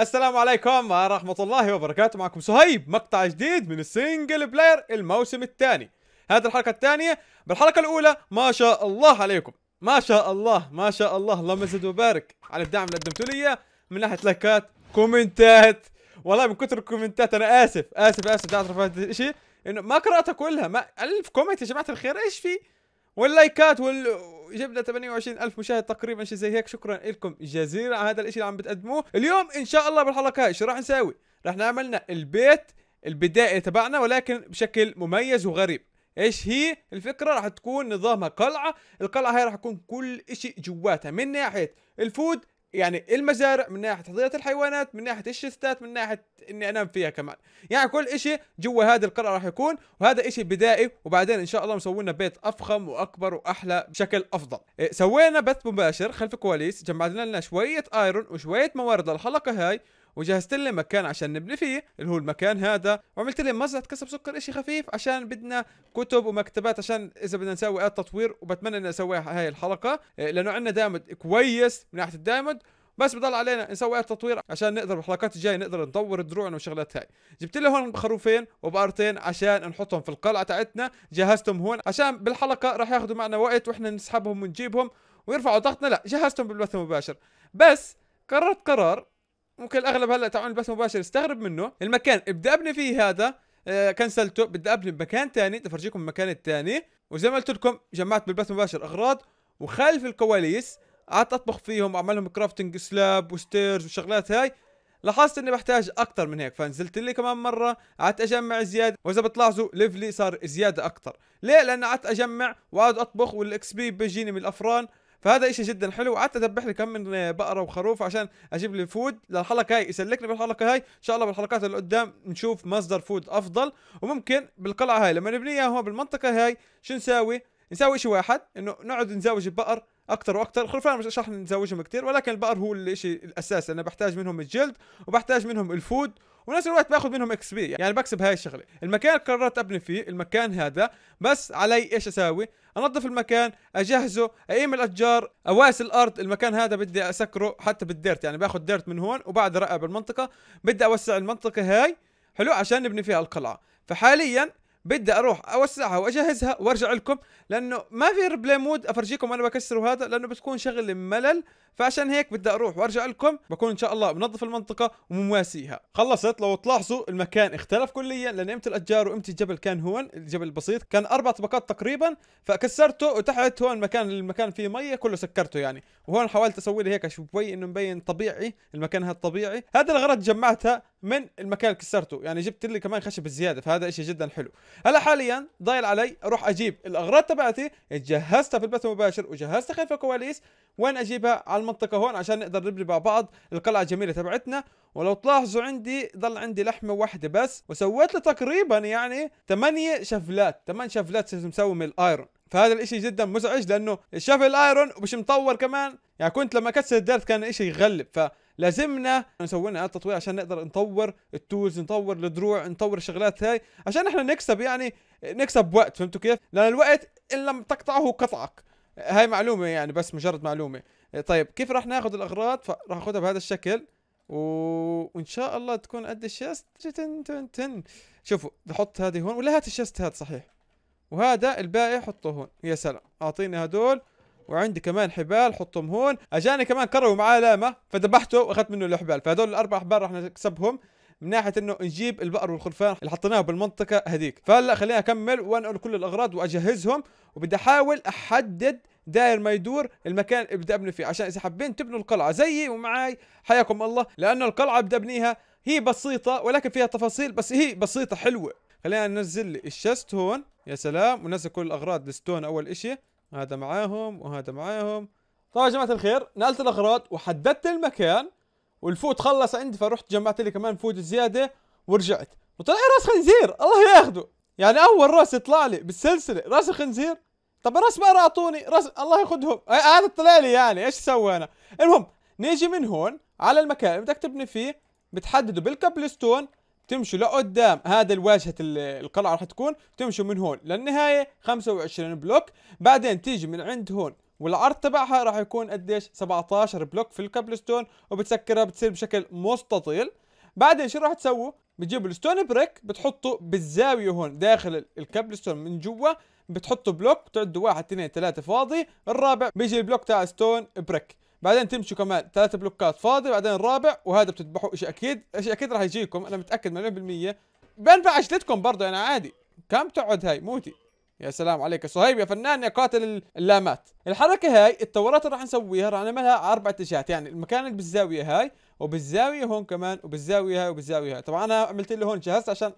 السلام عليكم ورحمة الله وبركاته معكم سهيب مقطع جديد من السنجل بلاير الموسم الثاني هذه الحلقة الثانية بالحلقة الأولى ما شاء الله عليكم ما شاء الله ما شاء الله اللهم زد وبارك على الدعم اللي قدمتوا لي من ناحية لايكات كومنتات والله من كثر الكومنتات أنا آسف آسف آسف تعرف هذا الشيء إنه ما قرأتها كلها ما ألف كومنت يا جماعة الخير إيش في واللايكات وال جبنا 28000 مشاهد تقريبا شيء زي هيك شكرا لكم جزيلا على هذا الاشي اللي عم بتقدموه اليوم ان شاء الله بالحلقه هاي شو راح نساوي راح نعملنا البيت البدائي تبعنا ولكن بشكل مميز وغريب ايش هي الفكره راح تكون نظامها قلعه القلعه هاي راح يكون كل شيء جواتها من ناحيه الفود يعني المزارع من ناحيه حظيره الحيوانات من ناحيه الشستات من ناحيه اني انام فيها كمان يعني كل إشي جوا هذه القريه راح يكون وهذا إشي بدائي وبعدين ان شاء الله مسوينا بيت افخم واكبر واحلى بشكل افضل إيه سوينا بث مباشر خلف الكواليس جمعنا لنا شويه ايرون وشويه موارد للحلقه هاي وجهزت لي مكان عشان نبني فيه اللي هو المكان هذا وعملت لي مزرعه كسب سكر اشي خفيف عشان بدنا كتب ومكتبات عشان اذا بدنا نسوي آلة تطوير وبتمنى اني اسويها هاي الحلقه آه، لانه عندنا دايموند كويس من ناحيه الدايموند بس بضل علينا نسوي آلة تطوير عشان نقدر بالحلقات الجايه نقدر نطور دروعنا والشغلات هاي جبت لي هون خروفين وبقرتين عشان نحطهم في القلعه تاعتنا جهزتهم هون عشان بالحلقه راح ياخذوا معنا وقت واحنا نسحبهم ونجيبهم ويرفعوا ضغطنا لا جهزتهم بالبث المباشر بس قررت قرار ممكن الاغلب هلا تبعون البث مباشر استغرب منه المكان بدي ابني فيه هذا آه كنسلته بدي ابني بمكان ثاني بدي افرجيكم المكان الثاني وزي ما قلت لكم جمعت بالبث مباشر اغراض وخلف الكواليس قعدت اطبخ فيهم واعمل لهم كرافتنج سلاب وستيرز وشغلات هاي لاحظت اني بحتاج اكثر من هيك فنزلت لي كمان مره قعدت اجمع زياده واذا بتلاحظوا ليفلي صار زياده اكثر ليه لان قعدت اجمع واقعد اطبخ والاكس بي بيجيني من الافران فهذا إشي جدا حلو وقعدت اذبح لي كم من آه، بقره وخروف عشان اجيب لي فود للحلقه هاي يسلكني بالحلقه هاي ان شاء الله بالحلقات اللي قدام نشوف مصدر فود افضل وممكن بالقلعه هاي لما نبنيها هون بالمنطقه هاي شو نساوي نساوي شيء واحد انه نقعد نزوج البقر اكثر واكثر الخرفان مش رح نزوجهم كثير ولكن البقر هو الشيء الاساسي انا بحتاج منهم الجلد وبحتاج منهم الفود ونفس الوقت باخذ منهم اكس بي يعني بكسب هاي الشغله المكان اللي قررت ابني فيه المكان هذا بس علي ايش اسوي انظف المكان اجهزه اقيم الاشجار اواس الارض المكان هذا بدي اسكره حتى بالديرت يعني باخذ ديرت من هون وبعد رقب المنطقه بدي اوسع المنطقه هاي حلو عشان نبني فيها القلعه فحاليا بدي اروح اوسعها واجهزها وارجع لكم لانه ما في ريبلاي مود افرجيكم انا بكسر وهذا لانه بتكون شغله ملل فعشان هيك بدي اروح وارجع لكم بكون ان شاء الله منظف المنطقه ومواسيها خلصت لو تلاحظوا المكان اختلف كليا لان امتى الاشجار وامتى الجبل كان هون الجبل البسيط كان اربع طبقات تقريبا فكسرته وتحت هون مكان المكان فيه ميه كله سكرته يعني وهون حاولت اسوي لي هيك شوي انه مبين طبيعي المكان هذا طبيعي هذا الغرض جمعتها من المكان اللي كسرته يعني جبت لي كمان خشب زياده فهذا شيء جدا حلو هلا حاليا ضايل علي اروح اجيب الاغراض تبعتي جهزتها في البث المباشر وجهزتها خلف الكواليس وين اجيبها على المنطقه هون عشان نقدر نبني مع بعض القلعه الجميله تبعتنا ولو تلاحظوا عندي ضل عندي لحمه واحده بس وسويت لي تقريبا يعني 8 شفلات 8 شفلات مسوي من الايرون فهذا الاشي جدا مزعج لانه شاف الايرون ومش مطور كمان يعني كنت لما كسر الدرث كان الاشي يغلب فلازمنا نسوي لنا تطوير عشان نقدر نطور التولز نطور الدروع نطور الشغلات هاي عشان احنا نكسب يعني نكسب وقت فهمتوا كيف؟ لان الوقت ان لم تقطعه قطعك هاي معلومه يعني بس مجرد معلومه طيب كيف راح ناخذ الاغراض راح اخذها بهذا الشكل و... وان شاء الله تكون قد الشيست تن تن تن شوفوا بحط هذه هون ولا هات الشيست هات صحيح وهذا الباقي حطه هون يا سلام اعطيني هدول وعندي كمان حبال حطهم هون اجاني كمان كرو معاه لامه فذبحته واخذت منه الحبال فهدول الاربع حبال راح نكسبهم من ناحيه انه نجيب البقر والخرفان اللي حطيناه بالمنطقه هذيك فهلا خلينا اكمل وانقل كل الاغراض واجهزهم وبدي احاول احدد داير ما يدور المكان اللي بدي ابني فيه عشان اذا حابين تبنوا القلعه زيي ومعاي حياكم الله لانه القلعه بدي ابنيها هي بسيطه ولكن فيها تفاصيل بس هي بسيطه حلوه خلينا ننزل الشست هون يا سلام وننزل كل الاغراض الستون اول اشي هذا معاهم وهذا معاهم طيب يا جماعه الخير نقلت الاغراض وحددت المكان والفوت خلص عندي فرحت جمعت لي كمان فوت زياده ورجعت وطلع لي راس خنزير الله ياخذه يعني اول راس يطلع لي بالسلسله راس الخنزير طب راس ما اعطوني راس الله ياخذهم هذا طلع لي يعني ايش اسوي انا المهم نيجي من هون على المكان اللي بدك تبني فيه بتحدده بالكابلستون تمشوا لقدام هذا الواجهة القلعة راح تكون تمشوا من هون للنهاية 25 بلوك بعدين تيجي من عند هون والعرض تبعها راح يكون قديش 17 بلوك في الكابلستون وبتسكرها بتصير بشكل مستطيل بعدين شو راح تسووا بتجيبوا الستون بريك بتحطه بالزاوية هون داخل الكابلستون من جوا بتحطوا بلوك بتعدوا واحد اثنين ثلاثة فاضي الرابع بيجي البلوك تاع ستون بريك بعدين تمشوا كمان ثلاث بلوكات فاضي بعدين الرابع وهذا بتذبحوا شيء اكيد شيء اكيد راح يجيكم انا متاكد مليون بالميه بنفع اشلتكم برضه انا عادي كم تقعد هاي موتي يا سلام عليك صهيب يا فنان يا قاتل اللامات الحركة هاي التورات اللي راح نسويها راح نعملها أربع اتجاهات يعني المكان اللي بالزاوية هاي وبالزاوية هون كمان وبالزاوية هاي وبالزاوية هاي طبعا أنا عملت اللي هون جهزت عشان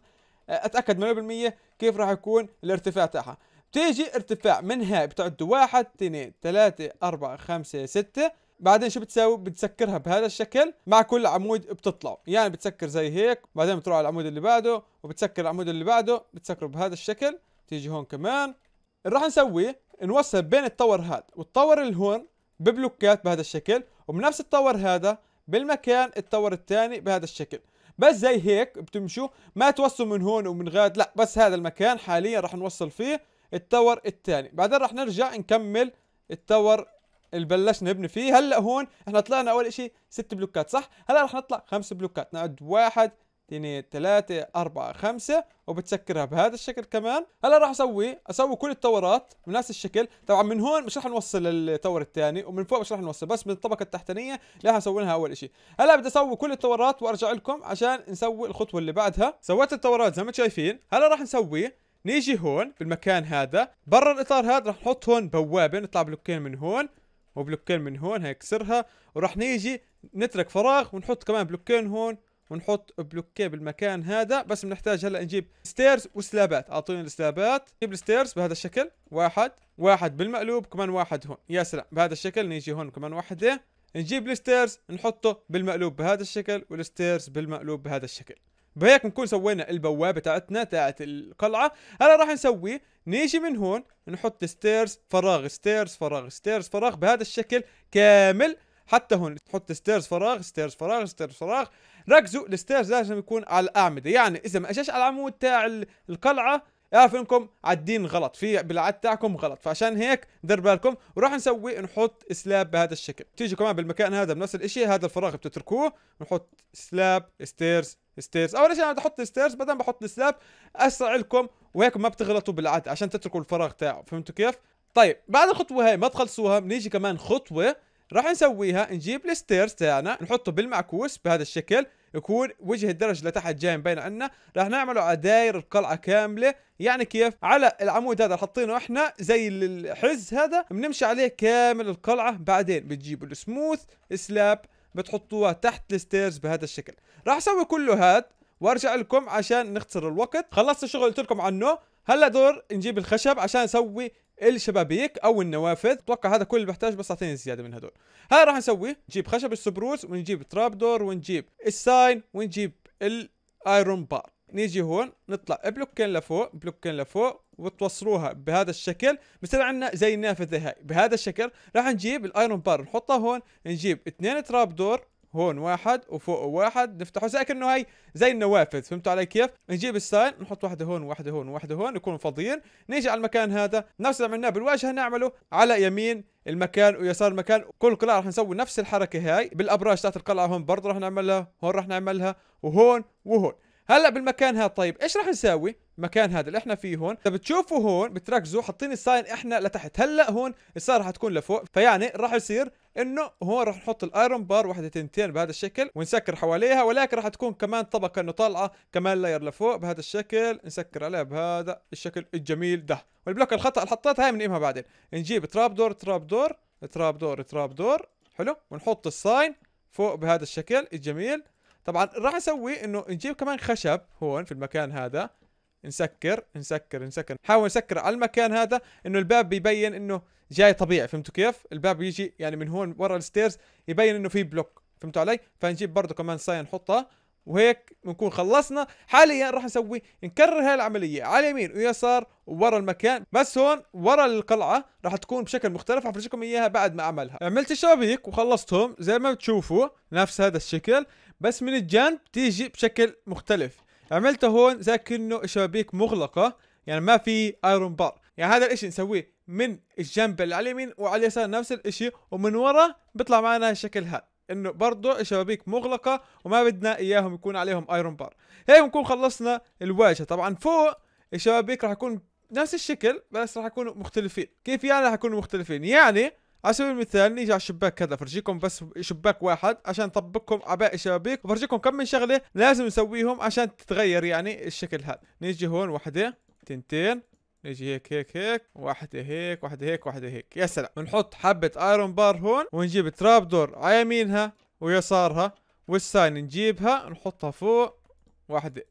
أتأكد مليون بالمية كيف راح يكون الارتفاع تاعها بتيجي ارتفاع من هاي بتعدوا واحد اثنين ثلاثة أربعة خمسة ستة بعدين شو بتساوي بتسكرها بهذا الشكل مع كل عمود بتطلعه يعني بتسكر زي هيك بعدين بتروح على العمود اللي بعده وبتسكر العمود اللي بعده بتسكره بهذا الشكل تيجي هون كمان اللي راح نسويه نوصل بين التور هذا والتور اللي هون ببلوكات بهذا الشكل وبنفس التور هذا بالمكان التور الثاني بهذا الشكل بس زي هيك بتمشوا ما توصلوا من هون ومن غاد لا بس هذا المكان حاليا راح نوصل فيه التور الثاني بعدين راح نرجع نكمل التور اللي بلشنا نبني فيه هلا هون احنا طلعنا اول شيء ست بلوكات صح هلا رح نطلع خمس بلوكات نعد واحد اثنين ثلاثة أربعة خمسة وبتسكرها بهذا الشكل كمان هلا راح اسوي اسوي كل التورات بنفس الشكل طبعا من هون مش راح نوصل للتور الثاني ومن فوق مش راح نوصل بس من الطبقة التحتانية راح اسوي اول شيء هلا بدي اسوي كل التورات وارجع لكم عشان نسوي الخطوة اللي بعدها سويت التورات زي ما شايفين هلا راح نسوي نيجي هون في المكان هذا برا الاطار هذا راح نحط هون بوابة نطلع بلوكين من هون وبلوكين من هون هيكسرها وراح نيجي نترك فراغ ونحط كمان بلوكين هون ونحط بلوكيه بالمكان هذا بس بنحتاج هلا نجيب ستيرز وسلابات اعطوني السلابات نجيب الستيرز بهذا الشكل واحد واحد بالمقلوب كمان واحد هون يا سلام بهذا الشكل نيجي هون كمان واحده نجيب الستيرز نحطه بالمقلوب بهذا الشكل والستيرز بالمقلوب بهذا الشكل بهيك بنكون سوينا البوابه تاعتنا تاعت القلعه هلا راح نسوي نيجي من هون نحط ستيرز فراغ ستيرز فراغ ستيرز فراغ بهذا الشكل كامل حتى هون تحط ستيرز فراغ ستيرز فراغ ستيرز فراغ ركزوا الستيرز لازم يكون على الاعمده يعني اذا ما اجاش على العمود تاع القلعه اعرف انكم عدين غلط في بالعد تاعكم غلط فعشان هيك دير بالكم وراح نسوي نحط سلاب بهذا الشكل تيجي كمان بالمكان هذا بنفس الشيء هذا الفراغ بتتركوه نحط سلاب ستيرز ستيرز اول شيء انا بدي احط ستيرز بعدين بحط السلاب اسرع لكم وهيك ما بتغلطوا بالعد عشان تتركوا الفراغ تاعه فهمتوا كيف طيب بعد الخطوه هاي ما تخلصوها بنيجي كمان خطوه راح نسويها نجيب الستيرز تاعنا نحطه بالمعكوس بهذا الشكل يكون وجه الدرج لتحت جاي مبين عنا راح نعمله على داير القلعه كامله يعني كيف على العمود هذا حاطينه احنا زي الحز هذا بنمشي عليه كامل القلعه بعدين بتجيبوا السموث سلاب بتحطوها تحت الستيرز بهذا الشكل راح اسوي كله هاد وارجع لكم عشان نختصر الوقت خلصت الشغل قلت لكم عنه هلا دور نجيب الخشب عشان نسوي الشبابيك او النوافذ اتوقع هذا كل اللي بحتاج بس اعطيني زياده من هدول هذا راح نسويه نجيب خشب السبروس ونجيب تراب دور ونجيب الساين ونجيب الايرون بار نيجي هون نطلع بلوكين لفوق بلوكين لفوق وتوصلوها بهذا الشكل بصير عندنا زي النافذه هاي بهذا الشكل راح نجيب الايرون بار نحطها هون نجيب اثنين تراب دور هون واحد وفوق واحد نفتحه زي كانه هاي زي النوافذ فهمتوا علي كيف؟ نجيب الساين نحط واحده هون واحده هون واحده هون يكونوا فاضيين نيجي على المكان هذا نفس اللي عملناه بالواجهه نعمله على يمين المكان ويسار المكان كل قلعه راح نسوي نفس الحركه هاي بالابراج تاعت القلعه هون برضه راح نعملها هون راح نعملها وهون وهون هلا بالمكان هذا طيب ايش راح نساوي المكان هذا اللي احنا فيه هون اذا بتشوفوا هون بتركزوا حاطين الساين احنا لتحت هلا هون الساين راح تكون لفوق فيعني راح يصير انه هون راح نحط الايرون بار وحده تنتين بهذا الشكل ونسكر حواليها ولكن راح تكون كمان طبقه انه طالعه كمان لاير لفوق بهذا الشكل نسكر عليها بهذا الشكل الجميل ده والبلوك الخطا اللي حطيتها هاي بنقيمها بعدين نجيب تراب دور تراب دور تراب دور تراب دور حلو ونحط الساين فوق بهذا الشكل الجميل طبعا راح اسوي انه نجيب كمان خشب هون في المكان هذا نسكر نسكر نسكر نحاول نسكر على المكان هذا انه الباب بيبين انه جاي طبيعي فهمتوا كيف الباب يجي يعني من هون ورا الستيرز يبين انه في بلوك فهمتوا علي فنجيب برضه كمان صاية نحطها وهيك بنكون خلصنا حاليا راح نسوي نكرر هاي العملية على يمين ويسار ورا المكان بس هون ورا القلعة راح تكون بشكل مختلف حفرجيكم اياها بعد ما اعملها عملت الشبابيك وخلصتهم زي ما بتشوفوا نفس هذا الشكل بس من الجنب تيجي بشكل مختلف عملته هون زي كأنه الشبابيك مغلقة يعني ما في ايرون بار يعني هذا الاشي نسويه من الجنب اللي على اليمين وعلى اليسار نفس الاشي ومن ورا بيطلع معنا الشكل هذا انه برضه الشبابيك مغلقة وما بدنا اياهم يكون عليهم ايرون بار هيك بنكون خلصنا الواجهة طبعا فوق الشبابيك راح يكون نفس الشكل بس راح يكونوا مختلفين كيف يعني راح يكونوا مختلفين يعني على سبيل المثال نيجي على الشباك كذا فرجيكم بس شباك واحد عشان نطبقكم عباء الشبابيك وفرجيكم كم من شغله لازم نسويهم عشان تتغير يعني الشكل هذا نيجي هون وحده تنتين نيجي هيك هيك هيك واحدة هيك واحدة هيك واحدة هيك يا سلام بنحط حبة ايرون بار هون ونجيب تراب دور على يمينها ويسارها والساين نجيبها نحطها فوق واحدة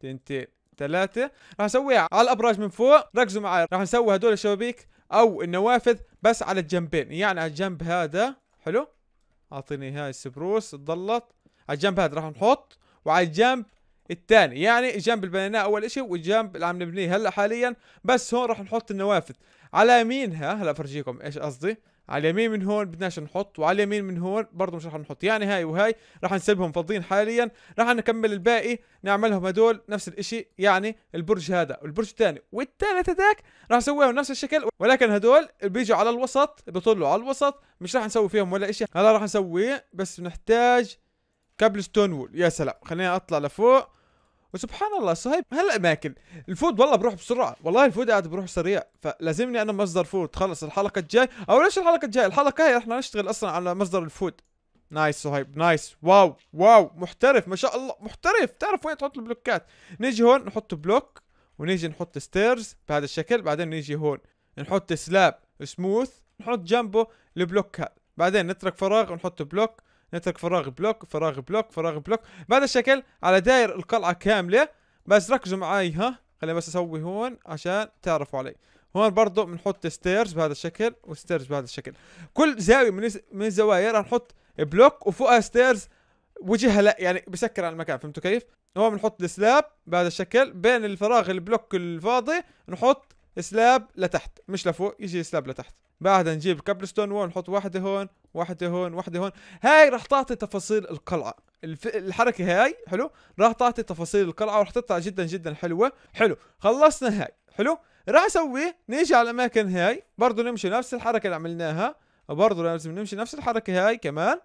تنتين ثلاثة راح نسويها على الابراج من فوق ركزوا معي راح نسوي هدول الشبابيك او النوافذ بس على الجنبين يعني على الجنب هذا حلو اعطيني هاي السبروس تضلط على الجنب هذا راح نحط وعلى الجنب الثاني يعني الجنب اللي بنيناه اول اشي والجنب اللي عم نبنيه هلا حاليا بس هون راح نحط النوافذ على يمينها هلا افرجيكم ايش قصدي على اليمين من هون بدناش نحط وعلى اليمين من هون برضه مش رح نحط يعني هاي وهاي رح نسيبهم فاضيين حاليا رح نكمل الباقي نعملهم هدول نفس الاشي يعني البرج هذا والبرج الثاني والثالث هذاك رح نسويهم نفس الشكل ولكن هدول بيجوا على الوسط بيطلوا على الوسط مش رح نسوي فيهم ولا اشي هلا رح نسويه بس بنحتاج كابل ستون وول يا سلام خليني اطلع لفوق وسبحان الله صهيب هلا ماكل الفود والله بروح بسرعه والله الفود قاعد بروح سريع فلازمني انا مصدر فود خلص الحلقه الجاي او ليش الحلقه الجاي الحلقه هاي احنا نشتغل اصلا على مصدر الفود نايس صهيب نايس واو واو محترف ما شاء الله محترف تعرف وين تحط البلوكات نيجي هون نحط بلوك ونيجي نحط ستيرز بهذا الشكل بعدين نيجي هون نحط سلاب سموث نحط جنبه البلوك هذا بعدين نترك فراغ ونحط بلوك نترك فراغ بلوك فراغ بلوك فراغ بلوك بهذا الشكل على داير القلعه كامله بس ركزوا معي ها خليني بس اسوي هون عشان تعرفوا علي هون برضه بنحط ستيرز بهذا الشكل وستيرز بهذا الشكل كل زاويه من من الزوايا رح نحط بلوك وفوقها ستيرز وجهها لا يعني بسكر على المكان فهمتوا كيف هون بنحط السلاب بهذا الشكل بين الفراغ البلوك الفاضي نحط سلاب لتحت مش لفوق يجي سلاب لتحت بعدها نجيب الكابلستون ستون نحط واحدة هون واحدة هون واحدة هون هاي راح تعطي تفاصيل القلعة الف... الحركة هاي حلو راح تعطي تفاصيل القلعة وراح تطلع جدا جدا حلوة حلو خلصنا هاي حلو راح اسوي نيجي على الاماكن هاي برضه نمشي نفس الحركة اللي عملناها وبرضو لازم نمشي نفس الحركة هاي كمان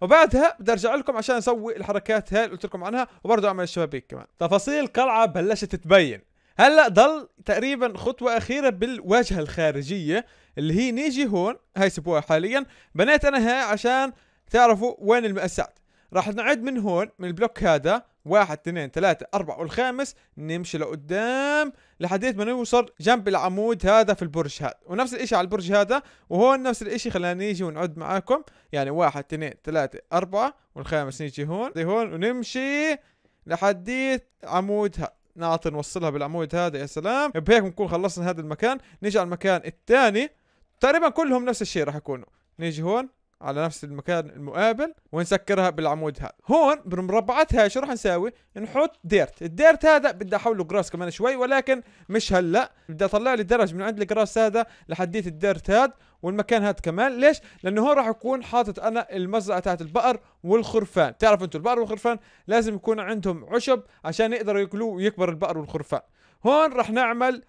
وبعدها بدي ارجع لكم عشان اسوي الحركات هاي اللي قلت لكم عنها وبرضه اعمل الشبابيك كمان تفاصيل القلعه بلشت تبين هلا ضل تقريبا خطوه اخيره بالواجهه الخارجيه اللي هي نيجي هون هاي سبوها حاليا بنيت انا هاي عشان تعرفوا وين المأساة راح نعد من هون من البلوك هذا واحد اثنين ثلاثة أربعة والخامس نمشي لقدام لحديت ما نوصل جنب العمود هذا في البرج هذا ونفس الاشي على البرج هذا وهون نفس الاشي خلينا نيجي ونعد معاكم يعني واحد اثنين ثلاثة أربعة والخامس نيجي هون هون ونمشي لحديت عمود هذا نعطي نوصلها بالعمود هذا يا سلام بهيك بنكون خلصنا هذا المكان نيجي على المكان الثاني تقريبا كلهم نفس الشيء راح يكونوا نيجي هون على نفس المكان المقابل ونسكرها بالعمود هذا هون هاي شو راح نساوي نحط ديرت الديرت هذا بدي احوله جراس كمان شوي ولكن مش هلا بدي اطلع لي درج من عند الجراس هذا لحديت الديرت هذا والمكان هذا كمان ليش لانه هون راح يكون حاطط انا المزرعه تاعت البقر والخرفان تعرف انتم البقر والخرفان لازم يكون عندهم عشب عشان يقدروا ياكلوه ويكبر البقر والخرفان هون راح نعمل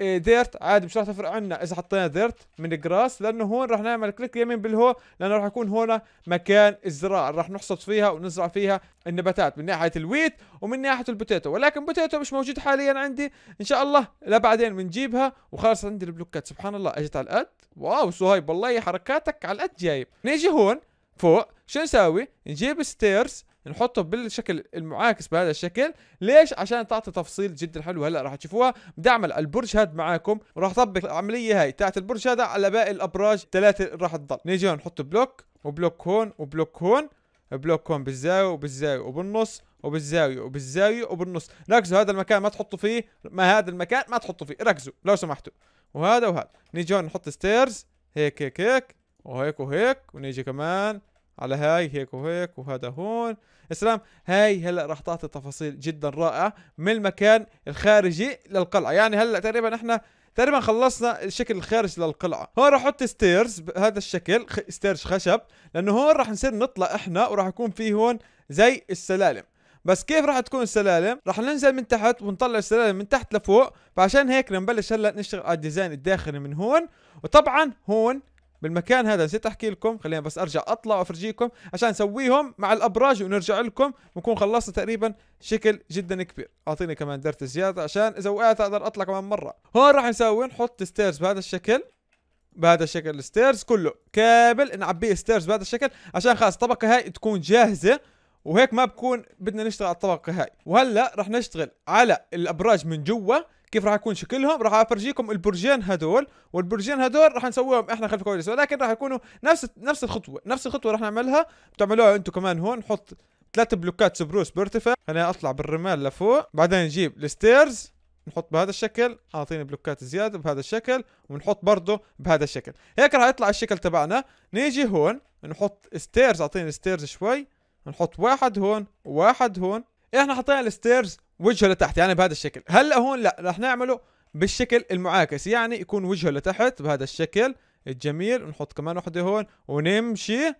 إيه، ديرت عادي مش راح تفرق عنا اذا حطينا ديرت من الجراس لانه هون راح نعمل كليك يمين بالهو لانه راح يكون هون مكان الزراعه راح نحصد فيها ونزرع فيها النباتات من ناحيه الويت ومن ناحيه البوتيتو ولكن بوتيتو مش موجود حاليا عندي ان شاء الله لبعدين بنجيبها وخلص عندي البلوكات سبحان الله اجت على القد واو صهيب والله حركاتك على القد جايب نيجي هون فوق شو نساوي نجيب ستيرز نحطه بالشكل المعاكس بهذا الشكل ليش عشان تعطي تفصيل جدا حلو هلا راح تشوفوها بدي اعمل البرج هذا معاكم وراح اطبق العمليه هاي تاعت البرج هذا على باقي الابراج الثلاثه اللي راح تضل نيجي هون نحط بلوك وبلوك هون وبلوك هون بلوك هون بالزاويه وبالزاويه وبالنص وبالزاويه وبالزاويه وبالنص ركزوا هذا المكان ما تحطوا فيه ما هذا المكان ما تحطوا فيه ركزوا لو سمحتوا وهذا وهذا نيجي هون نحط ستيرز هيك هيك هيك وهيك وهيك ونيجي كمان على هاي هيك وهيك وهذا هون اسلام هاي هلا راح تعطي تفاصيل جدا رائعه من المكان الخارجي للقلعه يعني هلا تقريبا احنا تقريبا خلصنا الشكل الخارجي للقلعه هون راح احط ستيرز بهذا الشكل ستيرز خشب لانه هون راح نصير نطلع احنا وراح يكون في هون زي السلالم بس كيف راح تكون السلالم راح ننزل من تحت ونطلع السلالم من تحت لفوق فعشان هيك نبلش هلا نشتغل على الديزاين الداخلي من هون وطبعا هون بالمكان هذا نسيت احكي لكم خلينا بس ارجع اطلع وافرجيكم عشان نسويهم مع الابراج ونرجع لكم بنكون خلصنا تقريبا شكل جدا كبير اعطيني كمان درت زياده عشان اذا وقعت اقدر اطلع كمان مره هون راح نسوي نحط ستيرز بهذا الشكل بهذا الشكل الستيرز كله كامل نعبيه ستيرز بهذا الشكل عشان خلاص الطبقه هاي تكون جاهزه وهيك ما بكون بدنا نشتغل على الطبقه هاي وهلا رح نشتغل على الابراج من جوا كيف راح يكون شكلهم راح افرجيكم البرجين هذول والبرجين هذول راح نسويهم احنا خلف الكواليس ولكن راح يكونوا نفس نفس الخطوه نفس الخطوه راح نعملها بتعملوها انتم كمان هون نحط ثلاث بلوكات سبروس بارتفاع خليني اطلع بالرمال لفوق بعدين نجيب الستيرز نحط بهذا الشكل اعطيني بلوكات زياده بهذا الشكل ونحط برضه بهذا الشكل هيك راح يطلع الشكل تبعنا نيجي هون نحط ستيرز اعطيني ستيرز شوي نحط واحد هون وواحد هون احنا حطينا الستيرز وجهه لتحت يعني بهذا الشكل هلا هون لا رح نعمله بالشكل المعاكس يعني يكون وجهه لتحت بهذا الشكل الجميل نحط كمان وحده هون ونمشي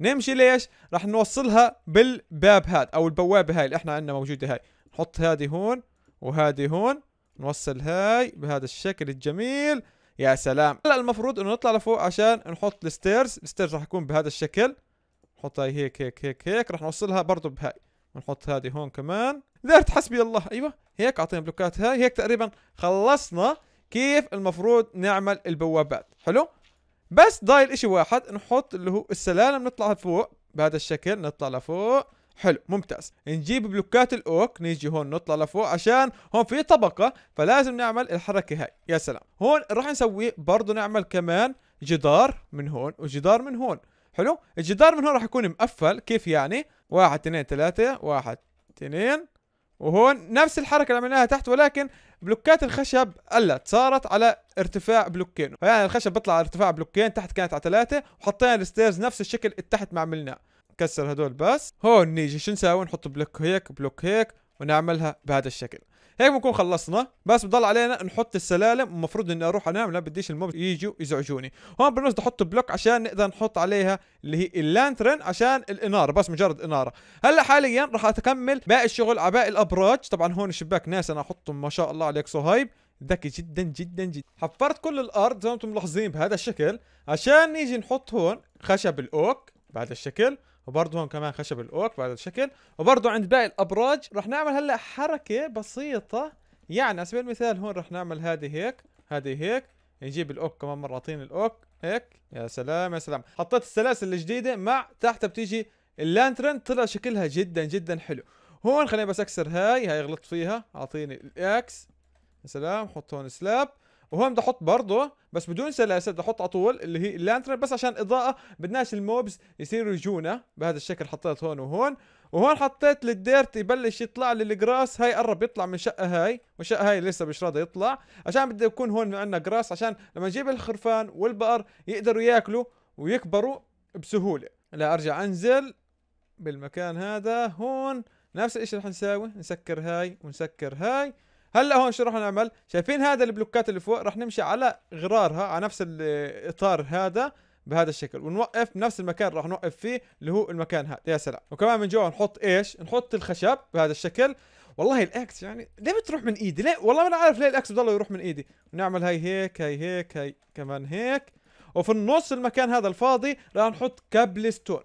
نمشي ليش رح نوصلها بالباب هذا او البوابه هاي اللي احنا عندنا موجوده هاي نحط هذه هون وهذه هون نوصل هاي بهذا الشكل الجميل يا سلام هلا المفروض انه نطلع لفوق عشان نحط الستيرز الستيرز رح يكون بهذا الشكل نحط هاي هيك هيك هيك هيك رح نوصلها برضه بهاي نحط هذه هون كمان دارت حسبي الله ايوه هيك اعطينا بلوكات هاي هيك تقريبا خلصنا كيف المفروض نعمل البوابات حلو بس ضايل اشي واحد نحط اللي هو السلالم نطلع فوق بهذا الشكل نطلع لفوق حلو ممتاز نجيب بلوكات الاوك نيجي هون نطلع لفوق عشان هون في طبقة فلازم نعمل الحركة هاي يا سلام هون راح نسوي برضه نعمل كمان جدار من هون وجدار من هون حلو الجدار من هون راح يكون مقفل كيف يعني واحد اثنين ثلاثة واحد اثنين وهون نفس الحركة اللي عملناها تحت ولكن بلوكات الخشب قلت صارت على ارتفاع بلوكين يعني الخشب بيطلع على ارتفاع بلوكين تحت كانت على ثلاثة وحطينا الستيرز نفس الشكل التحت ما عملناه كسر هدول بس هون نيجي شو نساوي نحط بلوك هيك بلوك هيك ونعملها بهذا الشكل هيك بنكون خلصنا بس بضل علينا نحط السلالم المفروض اني اروح انام لا بديش الموب يجوا يزعجوني هون بالنص بدي احط بلوك عشان نقدر نحط عليها اللي هي اللانترن عشان الاناره بس مجرد اناره هلا حاليا راح اكمل باقي الشغل على باقي الابراج طبعا هون الشباك ناس انا احطهم ما شاء الله عليك صهيب ذكي جدا جدا جدا حفرت كل الارض زي ما انتم ملاحظين بهذا الشكل عشان نيجي نحط هون خشب الاوك بهذا الشكل وبرضه هون كمان خشب الاوك بهذا الشكل وبرضه عند باقي الابراج رح نعمل هلا حركه بسيطه يعني على سبيل المثال هون رح نعمل هذه هيك هذه هيك نجيب الاوك كمان مره اعطيني الاوك هيك يا سلام يا سلام حطيت السلاسل الجديده مع تحتها بتيجي اللانترن طلع شكلها جدا جدا حلو هون خليني بس اكسر هاي هاي غلطت فيها اعطيني الاكس يا سلام حط هون سلاب وهون بدي احط برضه بس بدون سلاسل بدي احط على طول اللي هي اللانترن بس عشان اضاءه بدناش الموبز يصيروا يجونا بهذا الشكل حطيت هون وهون وهون حطيت للديرت يبلش يطلع لي الجراس هاي قرب يطلع من الشقه هاي والشقه هاي لسه مش راضي يطلع عشان بدي يكون هون عندنا جراس عشان لما نجيب الخرفان والبقر يقدروا ياكلوا ويكبروا بسهوله لا ارجع انزل بالمكان هذا هون نفس الشيء رح نساوي نسكر هاي ونسكر هاي هلا هون شو رح نعمل شايفين هذا البلوكات اللي فوق رح نمشي على غرارها على نفس الاطار هذا بهذا الشكل ونوقف بنفس المكان راح نوقف فيه اللي هو المكان هذا يا سلام وكمان من جوا نحط ايش نحط الخشب بهذا الشكل والله الاكس يعني ليه بتروح من ايدي ليه والله ما انا عارف ليه الاكس بضل يروح من ايدي نعمل هاي هيك هاي هيك هاي كمان هيك وفي النص المكان هذا الفاضي راح نحط كابل ستون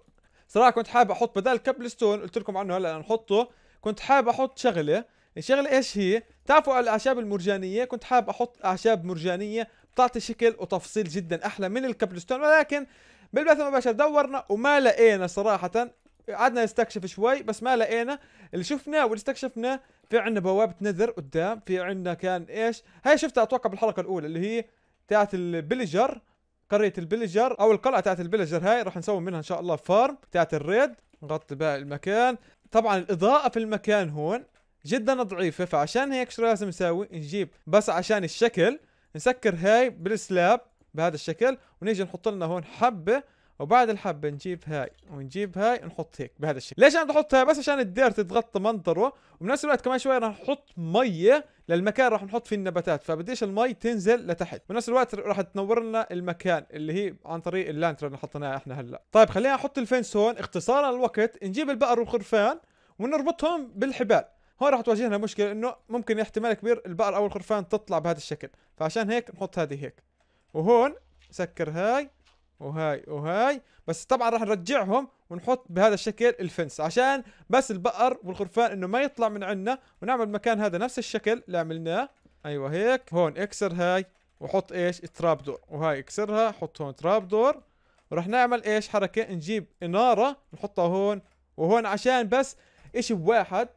صراحه كنت حابب احط بدل كابل ستون قلت لكم عنه هلا نحطه كنت حابب احط شغله الشغله ايش هي تعرفوا على الاعشاب المرجانيه كنت حابب احط اعشاب مرجانيه بتعطي شكل وتفصيل جدا احلى من الكابلستون ولكن بالبث المباشر دورنا وما لقينا صراحه قعدنا نستكشف شوي بس ما لقينا اللي شفناه واللي استكشفناه في عندنا بوابه نذر قدام في عندنا كان ايش هاي شفتها اتوقع بالحلقه الاولى اللي هي تاعت البلجر قريه البلجر او القلعه تاعت البلجر هاي راح نسوي منها ان شاء الله فارم تاعت الريد نغطي بقى المكان طبعا الاضاءه في المكان هون جدا ضعيفه فعشان هيك شو لازم نسوي نجيب بس عشان الشكل نسكر هاي بالسلاب بهذا الشكل ونيجي نحط لنا هون حبه وبعد الحبه نجيب هاي ونجيب هاي نحط هيك بهذا الشكل ليش انا بحط هاي بس عشان الدير تتغطى منظره وبنفس الوقت كمان شوي راح نحط ميه للمكان راح نحط فيه النباتات فبديش المي تنزل لتحت بنفس الوقت راح تنور لنا المكان اللي هي عن طريق اللانترا اللي حطيناها احنا هلا طيب خلينا نحط الفنس هون اختصارا الوقت نجيب البقر والخرفان ونربطهم بالحبال هون راح تواجهنا مشكله انه ممكن احتمال كبير البقر او الخرفان تطلع بهذا الشكل فعشان هيك نحط هذه هيك وهون سكر هاي وهاي وهاي بس طبعا راح نرجعهم ونحط بهذا الشكل الفنس عشان بس البقر والخرفان انه ما يطلع من عندنا ونعمل مكان هذا نفس الشكل اللي عملناه ايوه هيك هون اكسر هاي وحط ايش تراب دور وهاي اكسرها حط هون تراب دور وراح نعمل ايش حركه نجيب اناره نحطها هون وهون عشان بس شيء واحد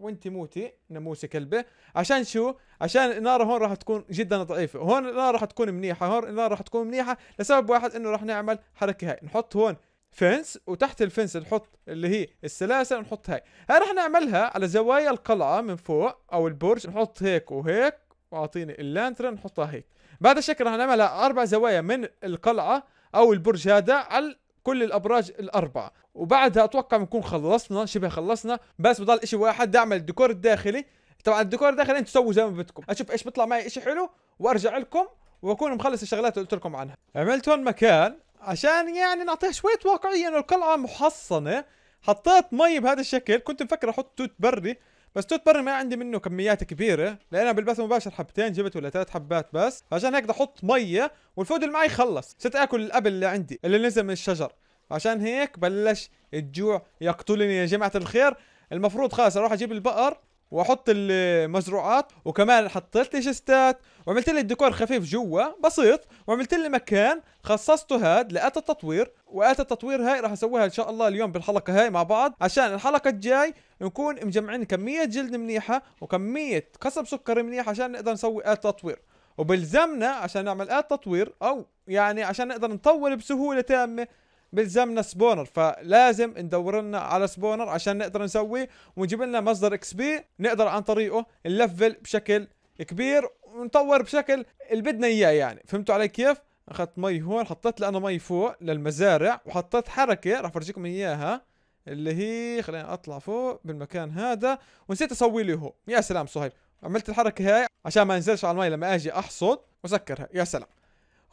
وانت موتي ناموسي كلبه عشان شو عشان النار هون راح تكون جدا ضعيفه هون النار راح تكون منيحه هون النار راح تكون منيحه لسبب واحد انه راح نعمل حركه هاي نحط هون فنس وتحت الفنس نحط اللي هي السلاسل نحط هاي هاي راح نعملها على زوايا القلعه من فوق او البرج نحط هيك وهيك واعطيني اللانترن نحطها هيك بعد الشكل راح نعملها اربع زوايا من القلعه او البرج هذا على كل الابراج الاربعه وبعدها اتوقع بنكون خلصنا شبه خلصنا بس بضل شيء واحد بدي اعمل الديكور الداخلي طبعا الديكور الداخلي انتم سووا زي ما بدكم اشوف ايش بيطلع معي شيء حلو وارجع لكم واكون مخلص الشغلات اللي قلت لكم عنها عملت هون مكان عشان يعني نعطيها شويه واقعيه انه القلعه محصنه حطيت مي بهذا الشكل كنت مفكر احط توت بري بس توت بري ما عندي منه كميات كبيره لانها بالبث المباشر حبتين جبت ولا ثلاث حبات بس عشان هيك بدي احط ميه والفود اللي معي خلص صرت اكل الابل اللي عندي اللي نزل من الشجر عشان هيك بلش الجوع يقتلني يا جماعه الخير المفروض خلاص اروح اجيب البقر واحط المزروعات وكمان حطيت لي شستات وعملت لي الديكور خفيف جوا بسيط وعملت لي مكان خصصته هاد لآت التطوير وآت التطوير هاي راح اسويها ان شاء الله اليوم بالحلقه هاي مع بعض عشان الحلقه الجاي نكون مجمعين كميه جلد منيحه وكميه قصب سكري منيح عشان نقدر نسوي آت تطوير وبلزمنا عشان نعمل آت تطوير او يعني عشان نقدر نطور بسهوله تامه بيلزمنا سبونر فلازم ندور لنا على سبونر عشان نقدر نسوي ونجيب لنا مصدر اكس بي نقدر عن طريقه نلفل بشكل كبير ونطور بشكل اللي بدنا اياه يعني فهمتوا علي كيف اخذت مي هون حطيت لي انا مي فوق للمزارع وحطيت حركه راح افرجيكم اياها اللي هي خليني اطلع فوق بالمكان هذا ونسيت اسوي لي هو يا سلام صهيب عملت الحركه هاي عشان ما انزلش على المي لما اجي احصد وسكرها يا سلام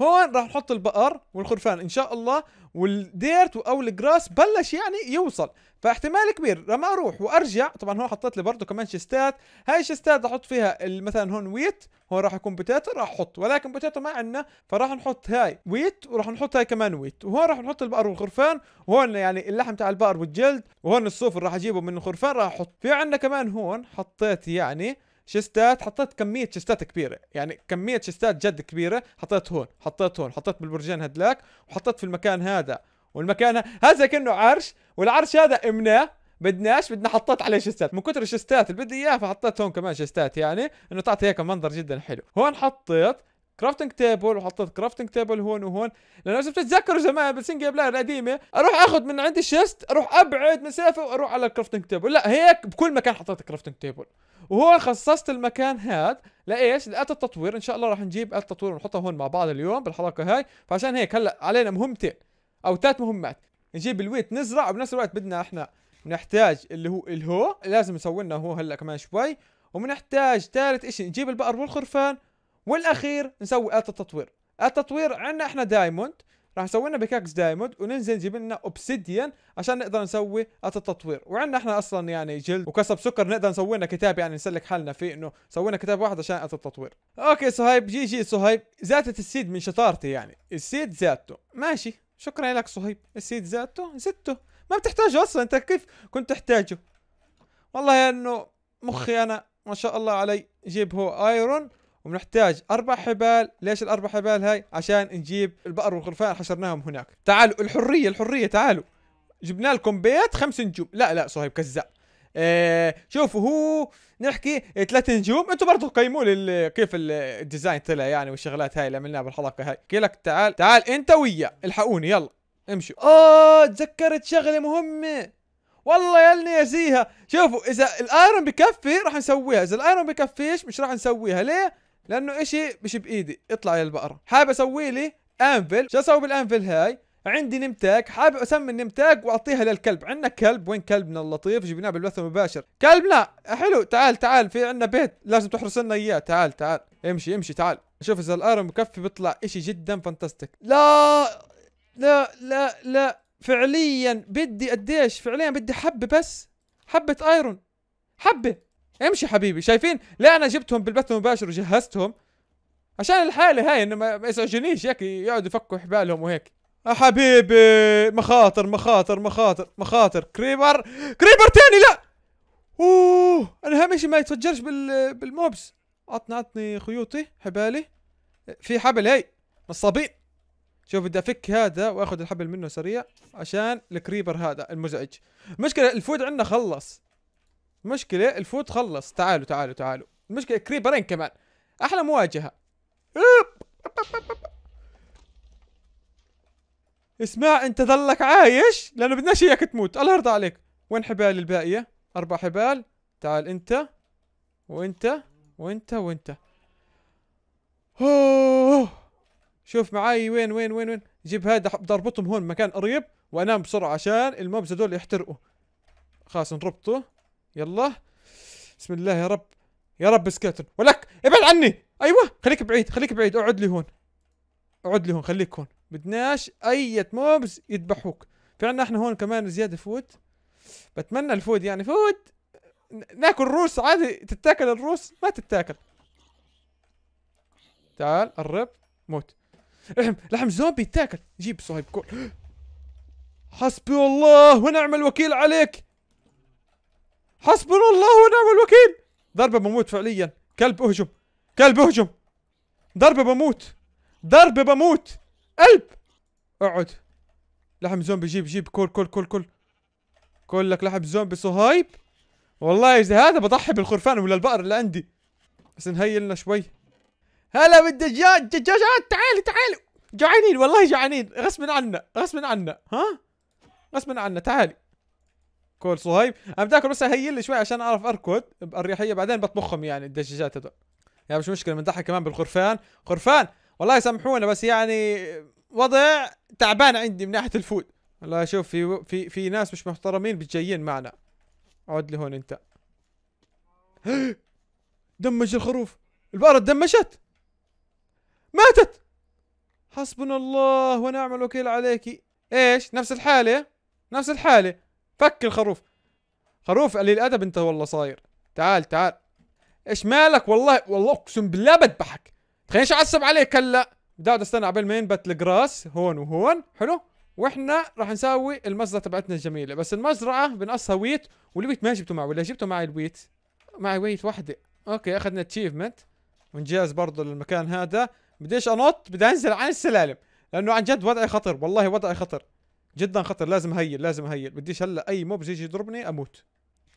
هون راح نحط البقر والخرفان ان شاء الله والديرت او الجراس بلش يعني يوصل فاحتمال كبير لما اروح وارجع طبعا هون حطيت لي برضه كمان شيستات هاي الشيستات احط فيها مثلا هون ويت هون راح يكون بوتيتو راح احط ولكن بوتيتو ما عندنا فراح نحط هاي ويت وراح نحط هاي كمان ويت وهون راح نحط البقر والخرفان وهون يعني اللحم تاع البقر والجلد وهون الصوف راح اجيبه من الخرفان راح احط في عندنا كمان هون حطيت يعني شيستات حطيت كميه شيستات كبيره يعني كميه شيستات جد كبيره حطيت هون حطيت هون حطيت بالبرجين هدلاك وحطيت في المكان هذا والمكان هذا كانه عرش والعرش هذا امناه بدناش بدنا حطيت عليه شيستات من كثر الشستات اللي بدي اياها فحطيت هون كمان شيستات يعني انه تعطي هيك منظر جدا حلو هون حطيت كرافتنج تيبل وحطيت كرافتنج تيبل هون وهون لانه اذا بتتذكروا زمان بالسنجل بلاير القديمه اروح اخذ من عند الشيست اروح ابعد مسافه واروح على الكرافتنج تيبل لا هيك بكل مكان حطيت كرافتنج تيبل وهون خصصت المكان هاد لايش؟ لآلة التطوير ان شاء الله راح نجيب آلة التطوير ونحطها هون مع بعض اليوم بالحلقه هاي فعشان هيك هلا علينا مهمتين او ثلاث مهمات نجيب الويت نزرع وبنفس الوقت بدنا احنا نحتاج اللي هو الهو لازم نسوي لنا هو هلا كمان شوي وبنحتاج ثالث شيء نجيب البقر والخرفان والاخير نسوي آلة التطوير التطوير عندنا احنا دايموند راح نسوي لنا بيكاكس دايموند وننزل نجيب لنا اوبسيديان عشان نقدر نسوي آلة التطوير وعندنا احنا اصلا يعني جلد وكسب سكر نقدر نسوي لنا كتاب يعني نسلك حالنا فيه انه سوينا كتاب واحد عشان آلة التطوير اوكي صهيب جي جي صهيب زاتت السيد من شطارتي يعني السيد زادته ماشي شكرا لك صهيب السيد زادته زدته ما بتحتاجه اصلا انت كيف كنت تحتاجه والله انه يعني مخي انا ما شاء الله علي جيب هو ايرون ونحتاج اربع حبال ليش الاربع حبال هاي عشان نجيب البقر والغرفان حشرناهم هناك تعالوا الحريه الحريه تعالوا جبنا لكم بيت خمس نجوم لا لا صهيب كذاب آه شوفوا هو نحكي ثلاث نجوم انتم برضه قيموا لي كيف الديزاين طلع يعني والشغلات هاي اللي عملناها بالحلقه هاي احكي لك تعال تعال انت ويا الحقوني يلا امشوا اه تذكرت شغله مهمه والله يا اللي شوفوا اذا الايرون بكفي راح نسويها اذا الايرون بكفيش مش راح نسويها ليه لانه اشي مش بايدي اطلع يا البقره حابب اسوي لي انفل شو اسوي بالانفل هاي عندي نمتاك حابب اسمي النمتاك واعطيها للكلب عندنا كلب وين كلبنا اللطيف جبناه بالبث المباشر كلبنا حلو تعال تعال في عندنا بيت لازم تحرس لنا اياه تعال تعال امشي امشي تعال شوف اذا الارم مكفي بيطلع اشي جدا فانتستك لا لا لا لا فعليا بدي قديش فعليا بدي حبه بس حبه ايرون حبه امشي حبيبي شايفين لا انا جبتهم بالبث المباشر وجهزتهم عشان الحالة هاي انه ما يزعجونيش هيك يقعدوا يفكوا حبالهم وهيك يا آه حبيبي مخاطر مخاطر مخاطر مخاطر كريبر كريبر تاني لا اوه انا اهم شيء ما يتفجرش بال بالموبس عطني عطني خيوطي حبالي في حبل هي نصابين شوف بدي افك هذا واخذ الحبل منه سريع عشان الكريبر هذا المزعج المشكله الفود عندنا خلص المشكلة الفوت خلص تعالوا تعالوا تعالوا المشكلة كريبرين كمان احلى مواجهة اسمع انت ظلك عايش لانه بدناش اياك تموت الله يرضى عليك وين حبال الباقية اربع حبال تعال انت وانت وانت وانت أوه. شوف معاي وين وين وين وين جيب هذا أربطهم هون مكان قريب وانام بسرعة عشان الموبز هذول يحترقوا خلاص نربطه يلا بسم الله يا رب يا رب سكيلتون ولك ابعد عني ايوه خليك بعيد خليك بعيد اقعد لي هون اقعد لي هون خليك هون بدناش اي موبز يذبحوك في عنا احنا هون كمان زياده فود بتمنى الفود يعني فود ناكل روس عادي تتاكل الروس ما تتاكل تعال قرب موت لحم لحم زومبي تاكل جيب صهيب كل حسبي الله ونعم الوكيل عليك حسبنا الله ونعم الوكيل ضربة بموت فعليا كلب اهجم كلب اهجم ضربة بموت ضربة بموت قلب اقعد لحم زومبي جيب جيب كل كل كل كل كل لك لحم زومبي صهايب والله اذا هذا بضحي بالخرفان ولا البقر اللي عندي بس نهيل لنا شوي هلا بالدجاج دجاجات تعالي تعالي جعانين والله جعانين غصبا عنا غصبا عنا ها غصبا عنا تعالي كول صهيب انا بدي اكل بس اهيل شوي عشان اعرف اركض باريحيه بعدين بطبخهم يعني الدجاجات هذول يعني مش مشكله بنضحك كمان بالخرفان خرفان والله سامحونا بس يعني وضع تعبان عندي من ناحيه الفود والله شوف في في في ناس مش محترمين جايين معنا اقعد هون انت دمج الخروف البقرة دمجت ماتت حسبنا الله ونعم الوكيل عليك ايش نفس الحالة نفس الحالة فك الخروف خروف قليل ادب انت والله صاير تعال تعال ايش مالك والله والله اقسم بالله بذبحك خليني اعصب عليك هلا بدي استنى عبال ما ينبت الجراس هون وهون حلو واحنا راح نسوي المزرعه تبعتنا الجميله بس المزرعه بنقصها ويت والويت ما جبته معي ولا جبته معي الويت معي ويت وحده اوكي اخذنا اتشيفمنت وانجاز برضه للمكان هذا بديش انط بدي انزل عن السلالم لانه عن جد وضعي خطر والله وضعي خطر جدا خطر لازم هيل لازم هيل بديش هلا اي موب يجي يضربني اموت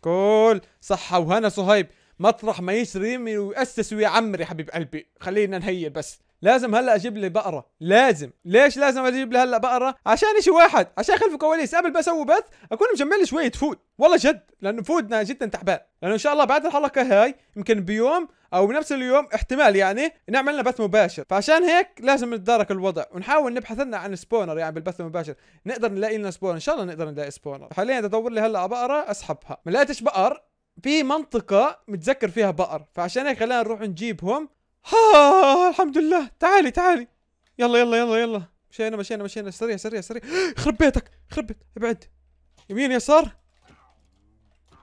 كل صحه وهنا صهيب مطرح ما يمي ويأسس ويعمر يا حبيب قلبي خلينا نهيل بس لازم هلا اجيب لي بقره لازم ليش لازم اجيب لي هلا بقره عشان شيء واحد عشان خلف الكواليس قبل بسوي بث اكون مجمع لي شويه فود والله جد لانه فودنا جدا تعبان لانه ان شاء الله بعد الحلقه هاي يمكن بيوم او بنفس اليوم احتمال يعني نعمل لنا بث مباشر فعشان هيك لازم نتدارك الوضع ونحاول نبحث لنا عن سبونر يعني بالبث المباشر نقدر نلاقي لنا سبونر ان شاء الله نقدر نلاقي سبونر حاليا ادور لي هلا على بقره اسحبها ما لقيتش بقر في منطقة متذكر فيها بقر فعشان هيك خلينا نروح نجيبهم ها الحمد لله تعالي تعالي يلا يلا يلا يلا مشينا مشينا مشينا سريع سريع سريع خرب بيتك خرب بيت ابعد يمين يسار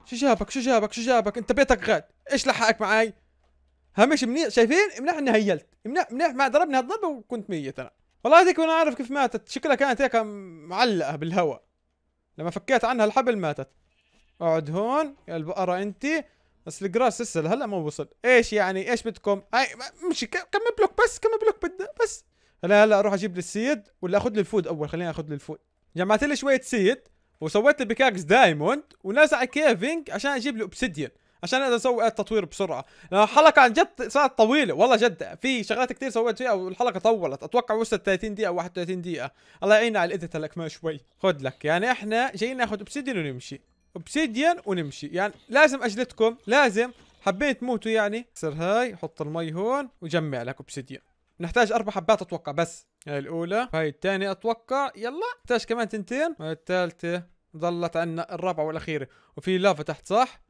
شو جابك شو جابك شو جابك انت بيتك غاد ايش لحقك معاي مش منيح شايفين منيح اني هيلت منيح منيح ما ضربني هالضربه وكنت ميت انا والله هذيك وانا عارف كيف ماتت شكلها كانت هيك معلقه بالهواء لما فكيت عنها الحبل ماتت اقعد هون يا البقره انت بس الجراس لسه لهلا ما وصل ايش يعني ايش بدكم اي مشي كم بلوك بس كم بلوك بدنا بس هلا هلا اروح اجيب لي السيد ولا اخذ لي الفود اول خليني اخذ لي الفود جمعت لي شويه سيد وسويت لي بيكاكس دايموند ونازع كيفينج عشان اجيب لي اوبسيديان عشان اقدر اسوي التطوير بسرعه الحلقه عن جد صارت طويله والله جد في شغلات كثير سويت فيها والحلقه طولت اتوقع وصلت 30 دقيقه 31 دقيقه الله يعيننا على الاديت هلا كمان شوي خذ لك يعني احنا جايين ناخذ اوبسيديان ونمشي اوبسيديان ونمشي يعني لازم اجلدكم لازم حبيت تموتوا يعني كسر هاي حط المي هون وجمع لك اوبسيديان نحتاج اربع حبات اتوقع بس هاي الاولى هاي الثانيه اتوقع يلا نحتاج كمان تنتين هاي الثالثه ضلت عنا الرابعه والاخيره وفي لافا تحت صح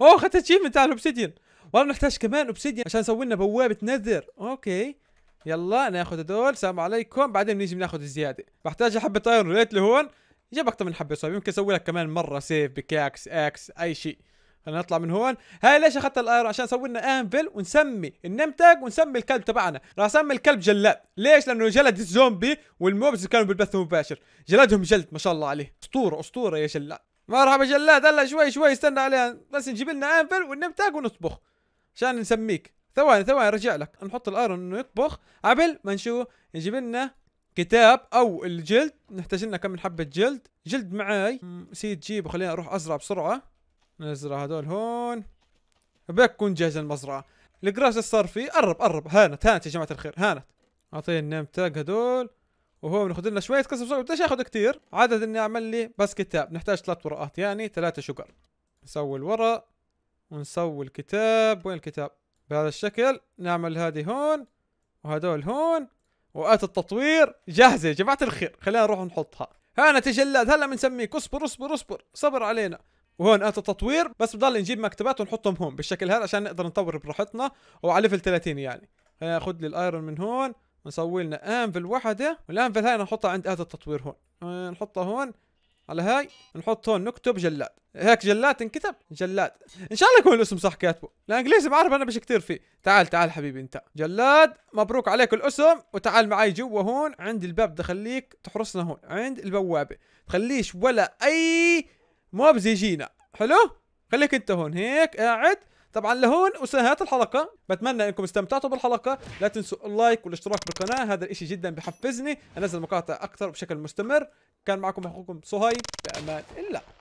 اوه اخذت اتشيفمنت على الاوبسيديان والله بنحتاج كمان اوبسيديان عشان نسوي لنا بوابه نذر اوكي يلا ناخذ هدول سلام عليكم بعدين بنيجي بناخذ الزياده بحتاج حبه ايرون ريت لهون جاب اكثر من حبه صعب يمكن اسوي لك كمان مره سيف بكاكس اكس اي شيء خلينا نطلع من هون هاي ليش اخذت الايرون عشان اسوي لنا انفل ونسمي النمتاج ونسمي الكلب تبعنا راح اسمي الكلب جلاد ليش لانه جلد الزومبي والموبز كانوا بالبث المباشر جلدهم جلد ما شاء الله عليه اسطوره اسطوره يا جلاد مرحبا جلاد هلا شوي شوي استنى عليها بس نجيب لنا انفل والنمتاج ونطبخ عشان نسميك ثواني ثواني رجع لك نحط الايرون انه يطبخ قبل ما نشوف نجيب لنا كتاب او الجلد نحتاج لنا كم من حبه جلد جلد معاي سي تجيب خلينا اروح ازرع بسرعه نزرع هذول هون بكون جاهز المزرعه الجراس صار فيه قرب قرب هانت هانت يا جماعه الخير هانت اعطيني النيم تاج هذول وهو بناخذ لنا شويه كسب صغير بديش اخذ كثير عدد اني اعمل لي بس كتاب نحتاج ثلاث ورقات يعني ثلاثه شجر نسوي الورق ونسوي الكتاب وين الكتاب بهذا الشكل نعمل هذه هون وهذول هون وقت التطوير جاهزه يا جماعه الخير خلينا نروح نحطها ها تجلد هلا بنسميك اصبر اصبر اصبر صبر علينا وهون قت التطوير بس بضل نجيب مكتبات ونحطهم هون بالشكل هذا عشان نقدر نطور براحتنا وعلى ليفل 30 يعني خلينا ناخذ لي الايرون من هون نسوي لنا انفل وحده والانفل هاي نحطها عند آت التطوير هون آه، نحطها هون على هاي نحط هون نكتب جلاد هيك جلاد انكتب جلاد ان شاء الله يكون الاسم صح كاتبه الانجليزي بعرف انا مش كثير فيه تعال تعال حبيبي انت جلاد مبروك عليك الاسم وتعال معي جوا هون عند الباب بدي اخليك تحرسنا هون عند البوابه تخليش ولا اي موبز يجينا حلو خليك انت هون هيك قاعد طبعا لهون وسهات الحلقه بتمنى انكم استمتعتوا بالحلقه لا تنسوا اللايك والاشتراك بالقناه هذا الاشي جدا بحفزني انزل مقاطع اكثر بشكل مستمر كان معكم اخوكم صهيب بامان الله